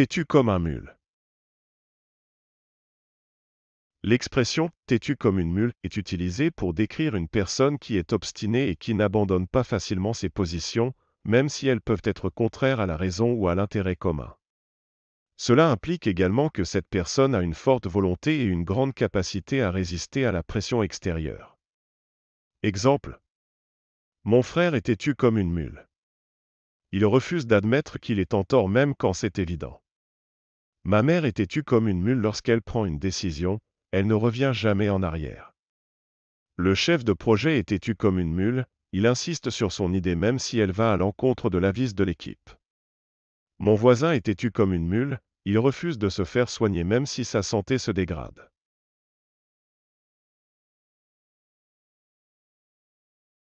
Têtu comme un mule. L'expression têtu comme une mule est utilisée pour décrire une personne qui est obstinée et qui n'abandonne pas facilement ses positions, même si elles peuvent être contraires à la raison ou à l'intérêt commun. Cela implique également que cette personne a une forte volonté et une grande capacité à résister à la pression extérieure. Exemple. Mon frère est têtu comme une mule. Il refuse d'admettre qu'il est en tort même quand c'est évident. Ma mère est têtue comme une mule lorsqu'elle prend une décision, elle ne revient jamais en arrière. Le chef de projet est têtu comme une mule, il insiste sur son idée même si elle va à l'encontre de l'avis de l'équipe. Mon voisin est têtu comme une mule, il refuse de se faire soigner même si sa santé se dégrade.